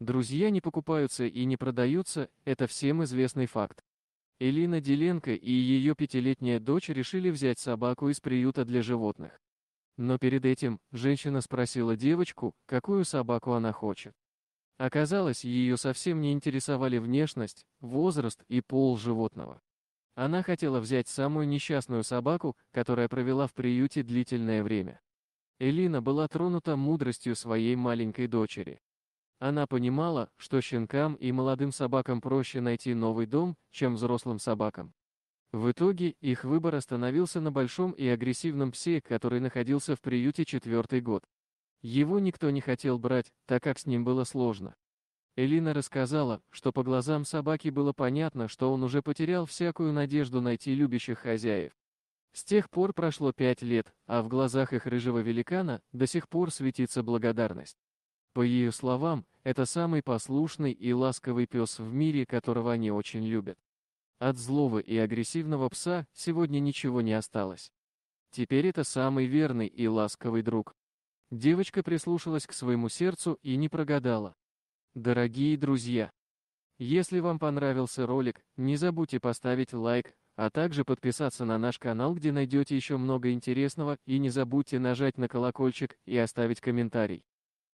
Друзья не покупаются и не продаются, это всем известный факт. Элина Деленко и ее пятилетняя дочь решили взять собаку из приюта для животных. Но перед этим, женщина спросила девочку, какую собаку она хочет. Оказалось, ее совсем не интересовали внешность, возраст и пол животного. Она хотела взять самую несчастную собаку, которая провела в приюте длительное время. Элина была тронута мудростью своей маленькой дочери. Она понимала, что щенкам и молодым собакам проще найти новый дом, чем взрослым собакам. В итоге их выбор остановился на большом и агрессивном псе, который находился в приюте четвертый год. Его никто не хотел брать, так как с ним было сложно. Элина рассказала, что по глазам собаки было понятно, что он уже потерял всякую надежду найти любящих хозяев. С тех пор прошло пять лет, а в глазах их рыжего великана до сих пор светится благодарность. По ее словам, это самый послушный и ласковый пес в мире, которого они очень любят. От злого и агрессивного пса сегодня ничего не осталось. Теперь это самый верный и ласковый друг. Девочка прислушалась к своему сердцу и не прогадала. Дорогие друзья! Если вам понравился ролик, не забудьте поставить лайк, а также подписаться на наш канал, где найдете еще много интересного, и не забудьте нажать на колокольчик и оставить комментарий.